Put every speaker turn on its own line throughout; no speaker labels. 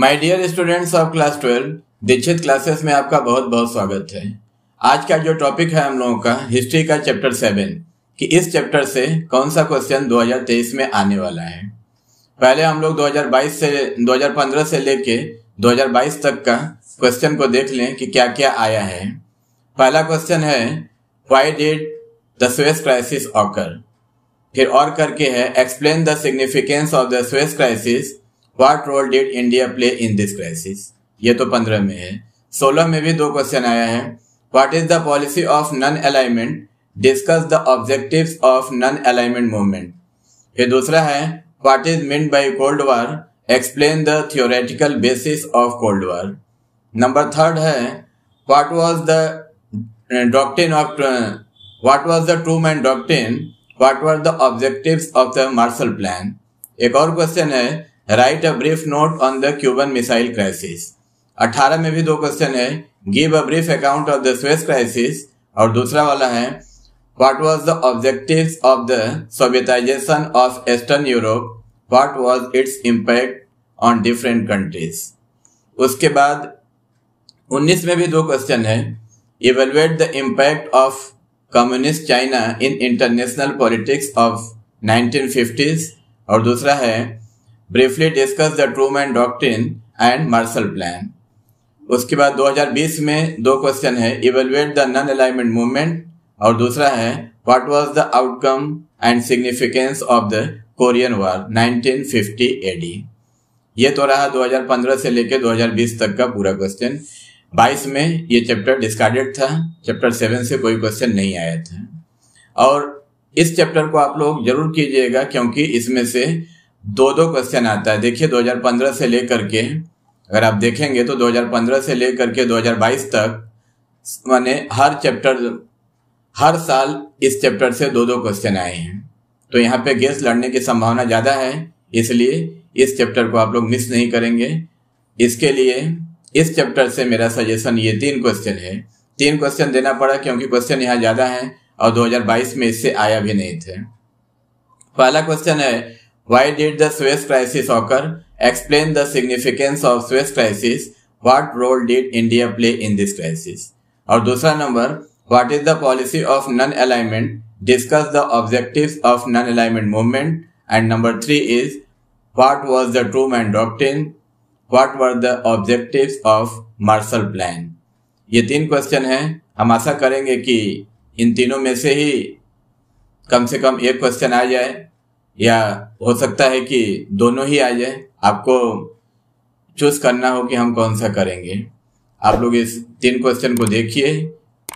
My dear students of class twelve Dikshit classes में आपका बहुत बहुत स्वागत है आज का जो टॉपिक है हम लोगों का हिस्ट्री का चैप्टर सेवन कि इस चैप्टर से कौन सा क्वेश्चन 2023 में आने वाला है पहले हम लोग 2022 से 2015 से लेके 2022 तक का क्वेश्चन को देख लें कि क्या क्या आया है पहला क्वेश्चन है why did the Suez crisis occur फिर और करके है explain the significance of the Suez crisis what role did India play in this crisis ये तो पंद्रह में है सोलह में भी दो क्वेश्चन आया है what is the policy of non alignment discuss the objective of non alignment movement ये दूसरा है what is mean by cold war explain the theoretical basis of cold war number third है what was the doctrine of what was the Truman doctrine what were the objective of the Marshall plan एक और question है write a brief note on the Cuban missile crisis 18 में भी दो question है give a brief account of the Suez crisis और दूसरा वाला है what was the objective of the Sovietization of Eastern Europe what was its impact on different countries उसके बाद 19 में भी दो क्वेश्चन है evaluate the impact of communist China in international politics of 1950s और दूसरा है briefly discuss the Truman doctrine and Marshall plan उसके बाद 2020 में दो क्वेश्चन है evaluate the non alignment movement और दूसरा है what was the outcome and significance of the Korean war 1950 AD ये तो रहा 2015 से लेकर 2020 तक का पूरा क्वेश्चन 22 में ये चैप्टर डिस्कार्डेड था चैप्टर 7 से कोई क्वेश्चन नहीं आया था और इस चैप्टर को आप लोग जरूर कीजिएगा क्योंकि इसमें से दो दो क्वेश्चन आता है देखिए 2015 से लेकर के अगर आप देखेंगे तो 2015 से लेकर के 2022 तक मैंने हर चैप्टर हर साल इस चैप्टर से दो दो क्वेश्चन आए हैं तो यहाँ पे गेस लड़ने की संभावना ज़्यादा है इसलिए इस चैप्टर को आप लोग मिस नहीं करेंगे इसके लिए इस चैप्टर से मेरा सजेशन ये तीन क्वेश्चन है तीन क्वेश्चन देना पड़ा क्योंकि क्वेश्चन यहाँ ज़्यादा है और 2022 में इससे आया भी नहीं थे पहला क्वेश्चन है Why did the Swiss crisis occur? Explain the significance of Swiss crisis. What role did India play in this crisis? और दूसरा number, What is the policy of non-alignment? Discuss the objectives of non-alignment movement. And number three is What was the Truman Doctrine? What were the objectives of Marshall Plan? ये तीन question हैं हम आशा करेंगे कि इन तीनों में से ही कम से कम एक क्वेश्चन आ जाए या हो सकता है कि दोनों ही आ जाए आपको चूज करना हो कि हम कौन सा करेंगे आप लोग इस तीन क्वेश्चन को देखिए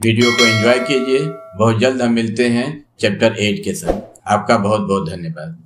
वीडियो को एंजॉय कीजिए बहुत जल्द हम मिलते हैं चैप्टर एट के साथ आपका बहुत बहुत धन्यवाद